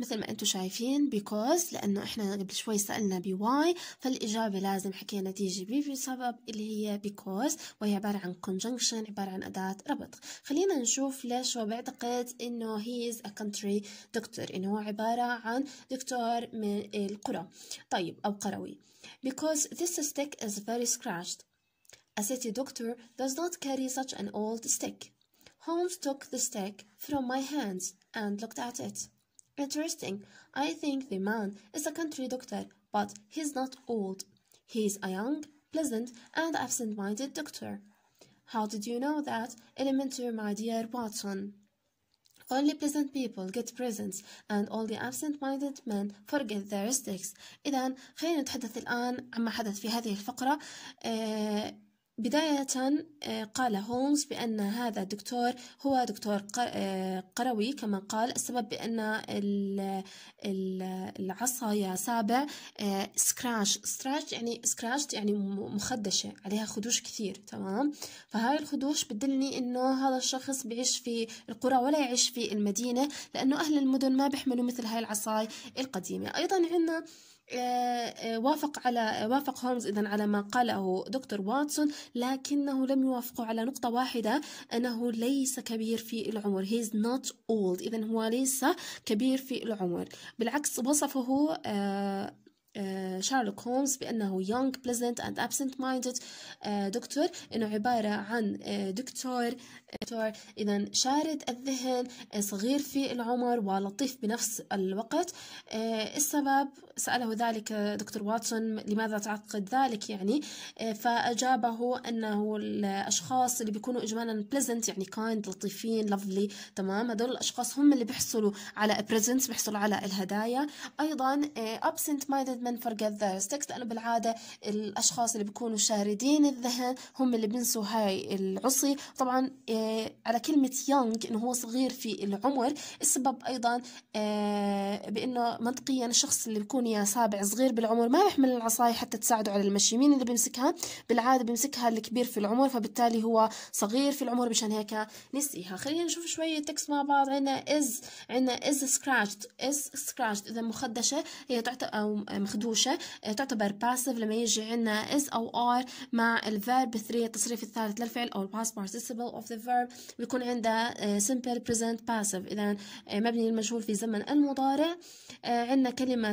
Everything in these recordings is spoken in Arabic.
مثل ما انتم شايفين because لانه احنا قبل شوي سالنا بواي فالاجابه لازم حكينا تيجي بي بسبب اللي هي because وهي عباره عن conjunction عباره عن اداه ربط خلينا نشوف ليش هو بيعتقد انه he is a country doctor انه هو عباره عن دكتور من القرى طيب او قروي because this stick is very scratched A city doctor does not carry such an old stick. Holmes took the stick from my hands and looked at it. Interesting. I think the man is a country doctor, but he's not old. He's a young, pleasant, and absent minded doctor. How did you know that? Elementary, my dear Watson. Only pleasant people get presents and all the absent-minded men forget their sticks إذا خلينا نتحدث الآن عما حدث في هذه الفقرة بداية آه، قال هولمز بأن هذا الدكتور هو دكتور آه، قروي كما قال السبب بأن العصا يا سابع سكراش آه، سكراش يعني سكراش يعني مخدشة عليها خدوش كثير تمام فهاي الخدوش بدلني أنه هذا الشخص بيعيش في القرى ولا يعيش في المدينة لأنه أهل المدن ما بيحملوا مثل هاي العصاي القديمة أيضا عندنا آه، آه، وافق على آه، وافق هولمز إذا على ما قاله دكتور واتسون لكنه لم يوافقه على نقطة واحدة أنه ليس كبير في العمر هيز نوت اولد إذا هو ليس كبير في العمر بالعكس وصفه آه، شارلوك هولمز بأنه young, pleasant and absent-minded آه، دكتور إنه عبارة عن آه، دكتور دكتور إذا شارد الذهن صغير في العمر ولطيف بنفس الوقت السبب سأله ذلك دكتور واتسون لماذا تعتقد ذلك يعني فأجابه أنه الأشخاص اللي بيكونوا إجمالا pleasant يعني kind لطيفين lovely تمام هذول الأشخاص هم اللي بيحصلوا على presents بيحصلوا على الهدايا أيضا absent-minded من forget their sticks لأنه بالعادة الأشخاص اللي بيكونوا شاردين الذهن هم اللي بينسوا هاي العصي طبعا آه على كلمة young إنه هو صغير في العمر السبب أيضا آه بإنه منطقيا الشخص اللي بيكون يا سابع صغير بالعمر ما بيحمل العصاية حتى تساعده على المشي مين اللي بيمسكها بالعادة بيمسكها الكبير في العمر فبالتالي هو صغير في العمر مشان هيك نسيها خلينا نشوف شوية تكس مع بعض عنا is عنا is scratched is scratched إذا مخدشة هي تعتبر أو ناخدوشه آه، تعتبر باسيف لما يجي عندنا is أو are مع verb 3 التصريف الثالث للفعل أو past participle of the verb بيكون عندها آه، simple present passive إذا آه، مبني المجهول في زمن المضارع عندنا كلمة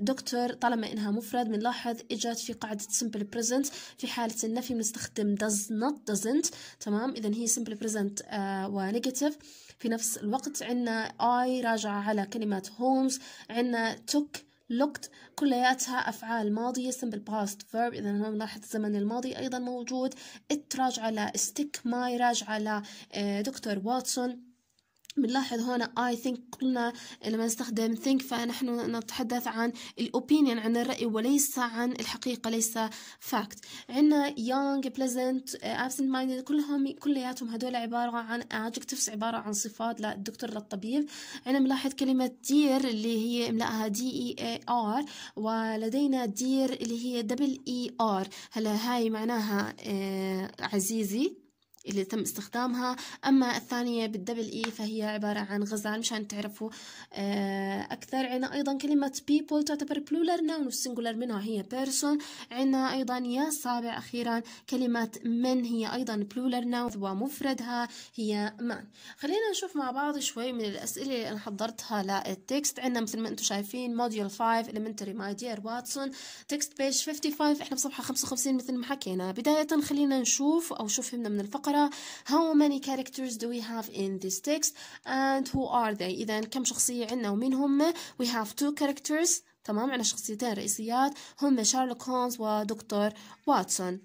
دكتور طالما إنها مفرد بنلاحظ إجت في قاعدة simple present في حالة النفي بنستخدم does not doesn't تمام إذا هي simple present ونيجاتيف في نفس الوقت عندنا I راجعة على كلمة homes عندنا took looked كلياتها أفعال ماضية simple past verb إذا هون راح الزمن الماضي أيضا موجود it راجعة stick my راجعة لدكتور واتسون بنلاحظ هنا I think قلنا لما نستخدم think فنحن نتحدث عن الأوبينيون عن الرأي وليس عن الحقيقة ليس fact عندنا young, pleasant, absent minded كلهم كلياتهم هدول عبارة عن adjectives عبارة عن صفات للدكتور للطبيب عندنا بنلاحظ كلمة dear اللي هي إملاءها D E A R ولدينا dear اللي هي double E R هلا هاي معناها آه، عزيزي اللي تم استخدامها أما الثانية بالدبل إي فهي عبارة عن غزال مشان تعرفوا آه، أكثر عنا أيضا كلمة people تعتبر بلولر نون والسنجولر منها هي person عنا أيضا يا السابع أخيرا كلمة من هي أيضا بلولر نون ومفردها هي من خلينا نشوف مع بعض شوي من الأسئلة اللي أنا حضرتها للتكست عنا مثل ما أنتم شايفين موديول 5 elementary my dear Watson text page 55 إحنا بصفحة 55 مثل ما حكينا بداية خلينا نشوف أو شو فهمنا من الفقرة أخرى how many characters do we have in this text and who are they إذا كم شخصية عندنا ومنهم we have two characters تمام عندنا شخصيتين رئيسيات هم شارلوك هولمز ودكتور واتسون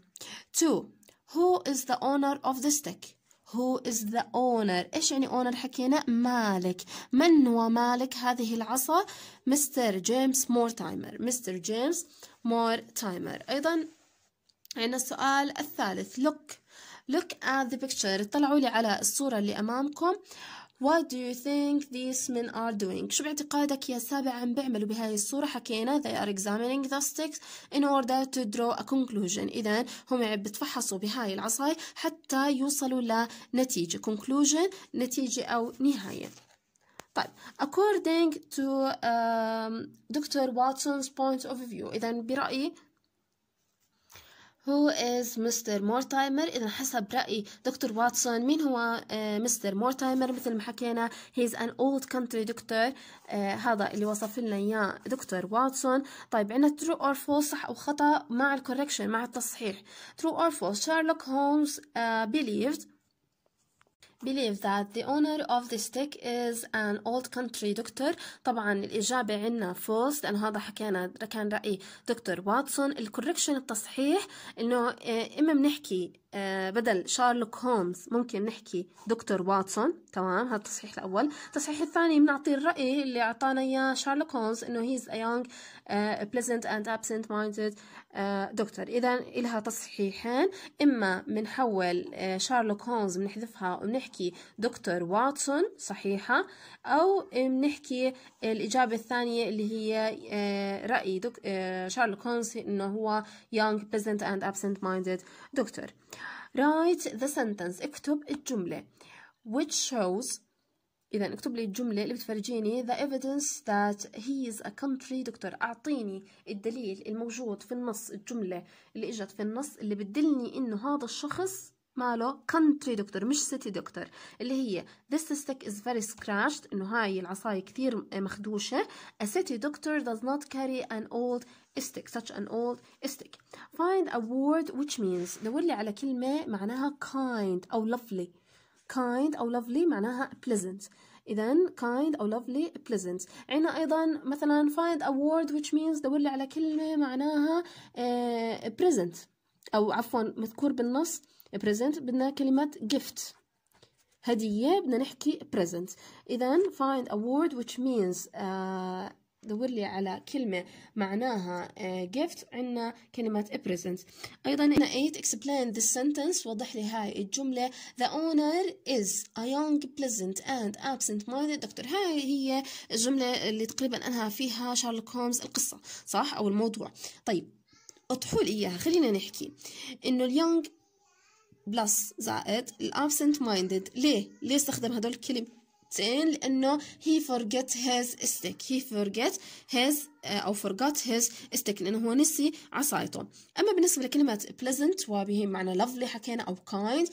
2 who is the owner of the stick who is the owner ايش يعني owner حكينا مالك من هو مالك هذه العصا Mr. James Mortimer. Mr. James Mortimer. ايضا عندنا السؤال الثالث look look at the picture اطلعوا لي على الصورة اللي أمامكم What do you think these men are doing? شو باعتقادك يا سابع عم بيعملوا بهاي الصورة حكينا they are examining the sticks in order to draw a conclusion إذا هم عم بتفحصوا بهاي العصاي حتى يوصلوا لنتيجة conclusion نتيجة أو نهاية طيب according to um, Dr. Watson's point of view إذا برأيي هو از مستر مورتايمر اذا حسب راي دكتور واتسون مين هو مستر آه، مورتايمر مثل ما حكينا هيز ان اولد كونتري دكتور هذا اللي وصف لنا اياه دكتور واتسون طيب عندنا ترو اور فولس صح او خطا مع الكوركشن مع التصحيح ترو اور فولس شارلوك هولمز بيليفد آه، believe that the owner of the stick is an old country doctor طبعا الإجابة عنا false لأنه هذا حكينا كان رأي دكتور واتسون الكوركشن التصحيح إنه آه، إما بنحكي آه، بدل شارلوك هومز ممكن نحكي دكتور واتسون تمام هذا التصحيح الأول التصحيح الثاني بنعطي الرأي اللي أعطانا إياه شارلوك هومز إنه he's a young uh, pleasant and absent minded uh, دكتور إذا إلها تصحيحين إما بنحول شارلوك هومز بنحذفها وبنحكي بنحكي دكتور واتسون صحيحة أو بنحكي الإجابة الثانية اللي هي آه، رأي دك... آه، شارلوك هولمز إنه هو young present and absent minded دكتور write the sentence اكتب الجملة which shows إذا اكتب لي الجملة اللي بتفرجيني the evidence that he is a country دكتور أعطيني الدليل الموجود في النص الجملة اللي إجت في النص اللي بتدلني إنه هذا الشخص ماله country دكتور مش city دكتور اللي هي this stick is very scratched انه هاي العصاية كثير مخدوشة a city doctor does not carry an old stick such an old stick find a word which means دور لي على كلمة معناها kind أو lovely kind أو lovely معناها pleasant إذا kind أو lovely pleasant عنا أيضا مثلا find a word which means دور لي على كلمة معناها uh, present أو عفوا مذكور بالنص present بدنا كلمة gift هدية بدنا نحكي present إذا find a word which means uh, دور لي على كلمة معناها uh, gift عندنا كلمة present أيضا هنا 8 explain this sentence وضح لي هاي الجملة the owner is a young pleasant and absent minded doctor هاي هي الجملة اللي تقريبا أنهى فيها شارلوك هولمز القصة صح أو الموضوع طيب اطحوا لي اياها خلينا نحكي انه young بلس زائد الابسنت مايندد ليه ليه استخدم هدول الكلمتين لانه هي forget هيز ستيك هي forget هيز آه، او فورجت هيز ستيك لانه هو نسي عصايته اما بالنسبه لكلمه بليزنت وبه معنى lovely حكينا او كايند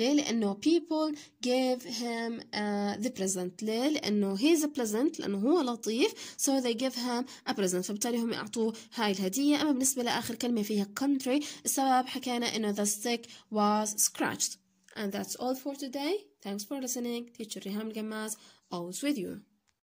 ليه؟ لأنه people gave him uh, the present ليه؟ لأنه he's a present لأنه هو لطيف so they give him a present فبالتالي هم يعطوه هاي الهدية أما بالنسبة لآخر كلمة فيها country السبب حكينا إنه the stick was scratched and that's all for today thanks for listening teacher Riham Gamaz always with you